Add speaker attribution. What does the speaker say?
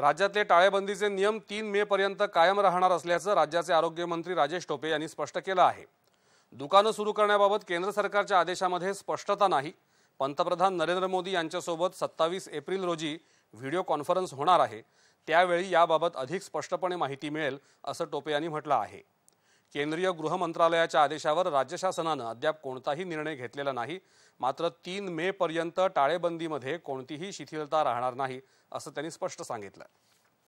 Speaker 1: राज्यातले टाळेबंदीचे नियम तीन मे पर्यंत कायम राहणार असल्याचं राज्याचे आरोग्यमंत्री राजेश टोपे यांनी स्पष्ट केलं आहे दुकानं सुरू करण्याबाबत केंद्र सरकारच्या आदेशामध्ये स्पष्टता नाही पंतप्रधान नरेंद्र मोदी यांच्यासोबत सत्तावीस एप्रिल रोजी व्हिडिओ कॉन्फरन्स होणार आहे त्यावेळी याबाबत अधिक स्पष्टपणे माहिती मिळेल असं टोपे यांनी म्हटलं आहे केंद्रीय गृह मंत्रालयाच्या आदेशावर राज्य शासनानं अद्याप कोणताही निर्णय घेतलेला नाही मात्र तीन मे पर्यंत टाळेबंदीमध्ये कोणतीही शिथिलता राहणार नाही असं त्यांनी स्पष्ट सांगितलं